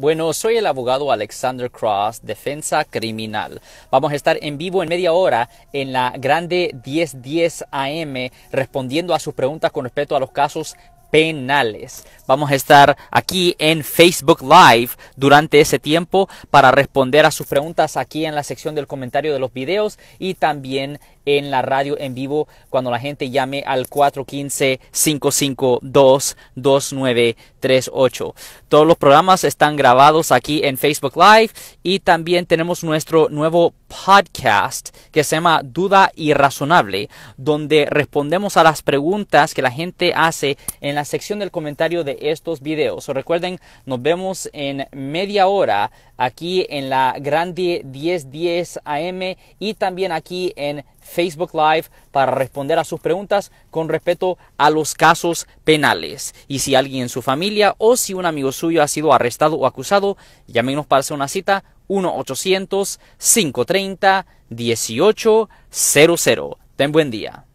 Bueno, soy el abogado Alexander Cross, defensa criminal. Vamos a estar en vivo en media hora en la grande 1010 AM respondiendo a sus preguntas con respecto a los casos penales. Vamos a estar aquí en Facebook Live durante ese tiempo para responder a sus preguntas aquí en la sección del comentario de los videos y también en la radio en vivo cuando la gente llame al 415-552-2938. Todos los programas están grabados aquí en Facebook Live y también tenemos nuestro nuevo podcast que se llama Duda Irrazonable, donde respondemos a las preguntas que la gente hace en la sección del comentario de estos videos. recuerden, nos vemos en media hora aquí en la Grande 1010 AM y también aquí en Facebook Live para responder a sus preguntas con respecto a los casos penales. Y si alguien en su familia o si un amigo suyo ha sido arrestado o acusado, llámenos para hacer una cita 1-800-530-1800. Ten buen día.